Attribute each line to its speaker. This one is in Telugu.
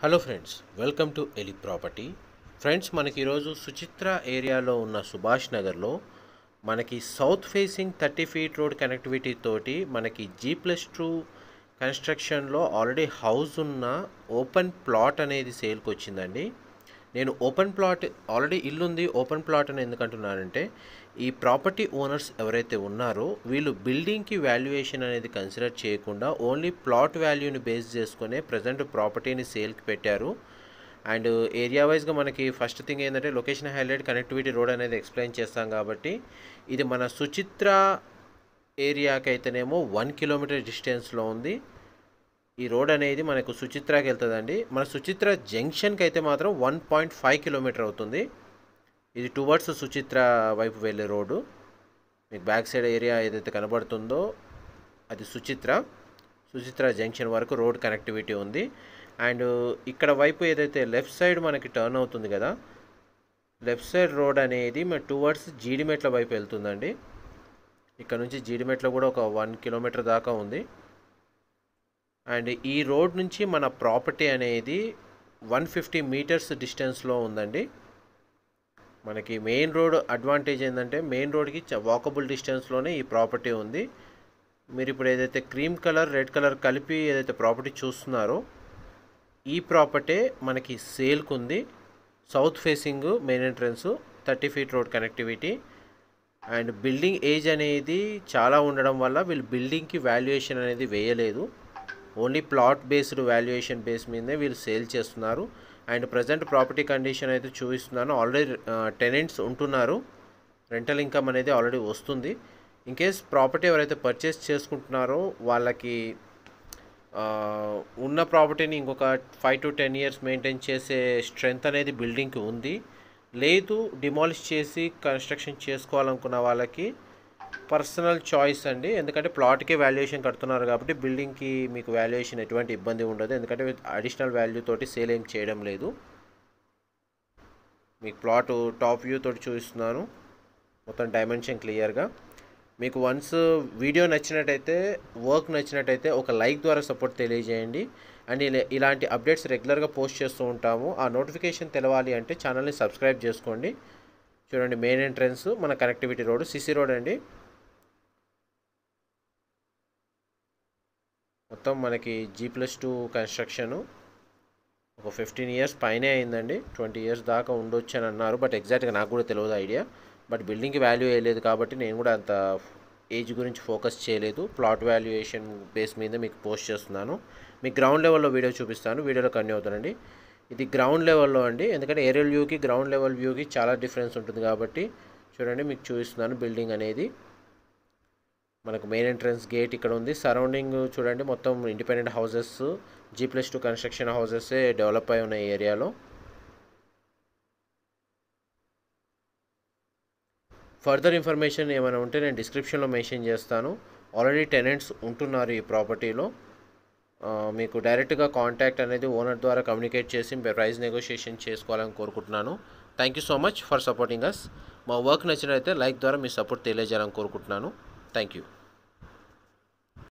Speaker 1: హలో ఫ్రెండ్స్ వెల్కమ్ టు ఎలి ప్రాపర్టీ ఫ్రెండ్స్ మనకి ఈరోజు సుచిత్ర ఏరియాలో ఉన్న సుభాష్ నగర్లో మనకి south facing thirty feet road connectivity తోటి మనకి జీ ప్లస్ టూ కన్స్ట్రక్షన్లో ఆల్రెడీ హౌస్ ఉన్న ఓపెన్ ప్లాట్ అనేది సేల్కి వచ్చిందండి నేను ఓపెన్ ప్లాట్ ఆల్రెడీ ఇల్లుంది ఓపెన్ ప్లాట్ అని ఎందుకంటున్నానంటే ఈ ప్రాపర్టీ ఓనర్స్ ఎవరైతే ఉన్నారో వీళ్ళు బిల్డింగ్కి వాల్యుయేషన్ అనేది కన్సిడర్ చేయకుండా ఓన్లీ ప్లాట్ వాల్యూని బేస్ చేసుకునే ప్రజెంట్ ప్రాపర్టీని సేల్కి పెట్టారు అండ్ ఏరియా వైజ్గా మనకి ఫస్ట్ థింగ్ ఏంటంటే లొకేషన్ హైలైట్ కనెక్టివిటీ రోడ్ అనేది ఎక్స్ప్లెయిన్ చేస్తాం కాబట్టి ఇది మన సుచిత్ర ఏరియాకి అయితేనేమో వన్ కిలోమీటర్ డిస్టెన్స్లో ఉంది ఈ రోడ్ అనేది మనకు సుచిత్రాకి వెళ్తుందండి మన సుచిత్ర జంక్షన్కి అయితే మాత్రం వన్ పాయింట్ ఫైవ్ కిలోమీటర్ అవుతుంది ఇది టువర్డ్స్ సుచిత్ర వైపు వెళ్ళే రోడ్డు మీకు బ్యాక్ సైడ్ ఏరియా ఏదైతే కనబడుతుందో అది సుచిత్ర సుచిత్ర జంక్షన్ వరకు రోడ్ కనెక్టివిటీ ఉంది అండ్ ఇక్కడ వైపు ఏదైతే లెఫ్ట్ సైడ్ మనకి టర్న్ అవుతుంది కదా లెఫ్ట్ సైడ్ రోడ్ అనేది మన టువర్డ్స్ జీడిమెట్ల వైపు వెళ్తుందండి ఇక్కడ నుంచి జీడిమెట్ల కూడా ఒక వన్ కిలోమీటర్ దాకా ఉంది అండ్ ఈ రోడ్ నుంచి మన ప్రాపర్టీ అనేది వన్ ఫిఫ్టీ మీటర్స్ డిస్టెన్స్లో ఉందండి మనకి మెయిన్ రోడ్ అడ్వాంటేజ్ ఏంటంటే మెయిన్ రోడ్కి వాకబుల్ డిస్టెన్స్లోనే ఈ ప్రాపర్టీ ఉంది మీరు ఇప్పుడు ఏదైతే క్రీమ్ కలర్ రెడ్ కలర్ కలిపి ఏదైతే ప్రాపర్టీ చూస్తున్నారో ఈ ప్రాపర్టీ మనకి సేల్కు ఉంది south facing main entrance thirty feet road connectivity and building age అనేది చాలా ఉండడం వల్ల వీళ్ళు బిల్డింగ్కి వాల్యుయేషన్ అనేది వేయలేదు only plot based valuation base మీదే వీళ్ళు సేల్ చేస్తున్నారు అండ్ ప్రజెంట్ ప్రాపర్టీ కండిషన్ అయితే చూపిస్తున్నాను ఆల్రెడీ టెనెంట్స్ ఉంటున్నారు రెంటల్ ఇన్కమ్ అనేది ఆల్రెడీ వస్తుంది ఇన్ కేస్ ప్రాపర్టీ ఎవరైతే పర్చేస్ చేసుకుంటున్నారో వాళ్ళకి ఉన్న ప్రాపర్టీని ఇంకొక five to ten years maintain చేసే స్ట్రెంగ్త్ అనేది బిల్డింగ్కి ఉంది లేదు డిమాలిష్ చేసి కన్స్ట్రక్షన్ చేసుకోవాలనుకున్న వాళ్ళకి పర్సనల్ చాయిస్ అండి ఎందుకంటే ప్లాట్కి వాల్యుయేషన్ కడుతున్నారు కాబట్టి బిల్డింగ్కి మీకు వాల్యుయేషన్ ఎటువంటి ఇబ్బంది ఉండదు ఎందుకంటే అడిషనల్ వాల్యూ తోటి సేల్ ఏం చేయడం లేదు మీకు ప్లాట్ టాప్ వ్యూ తోటి చూపిస్తున్నాను మొత్తం డైమెన్షన్ క్లియర్గా మీకు వన్స్ వీడియో నచ్చినట్టయితే వర్క్ నచ్చినట్టయితే ఒక లైక్ ద్వారా సపోర్ట్ తెలియజేయండి అండ్ ఇలాంటి అప్డేట్స్ రెగ్యులర్గా పోస్ట్ చేస్తూ ఉంటాము ఆ నోటిఫికేషన్ తెలవాలి అంటే ఛానల్ని సబ్స్క్రైబ్ చేసుకోండి చూడండి మెయిన్ ఎంట్రన్స్ మన కనెక్టివిటీ రోడ్ సిసి రోడ్ అండి మొత్తం మనకి జీ ప్లస్ టూ కన్స్ట్రక్షను ఒక ఫిఫ్టీన్ ఇయర్స్ పైనే అయిందండి ట్వంటీ ఇయర్స్ దాకా ఉండొచ్చు అని అన్నారు బట్ ఎగ్జాక్ట్గా నాకు కూడా తెలియదు ఐడియా బట్ బిల్డింగ్కి వాల్యూ వేయలేదు కాబట్టి నేను కూడా అంత ఏజ్ గురించి ఫోకస్ చేయలేదు ప్లాట్ వాల్యుయేషన్ బేస్ మీద మీకు పోస్ట్ చేస్తున్నాను మీకు గ్రౌండ్ లెవెల్లో వీడియో చూపిస్తాను వీడియోలో కన్యూ అవుతానండి ఇది గ్రౌండ్ లెవెల్లో అండి ఎందుకంటే ఏరియల్ వ్యూకి గ్రౌండ్ లెవెల్ వ్యూకి చాలా డిఫరెన్స్ ఉంటుంది కాబట్టి చూడండి మీకు చూపిస్తున్నాను బిల్డింగ్ అనేది మనకు మెయిన్ ఎంట్రన్స్ గేట్ ఇక్కడ ఉంది సరౌండింగ్ చూడండి మొత్తం independent houses G plus two construction houses develop అయి ఉన్న ఏరియాలో ఫర్దర్ ఇన్ఫర్మేషన్ ఏమైనా ఉంటే నేను డిస్క్రిప్షన్లో మెన్షన్ చేస్తాను ఆల్రెడీ టెనెంట్స్ ఉంటున్నారు ఈ ప్రాపర్టీలో మీకు డైరెక్ట్గా కాంటాక్ట్ అనేది ఓనర్ ద్వారా కమ్యూనికేట్ చేసి ప్రైస్ నెగోషియేషన్ చేసుకోవాలని కోరుకుంటున్నాను thank you so much for supporting us మా వర్క్ నచ్చినట్లయితే లైక్ ద్వారా మీ సపోర్ట్ తెలియజేయాలని కోరుకుంటున్నాను థ్యాంక్ యూ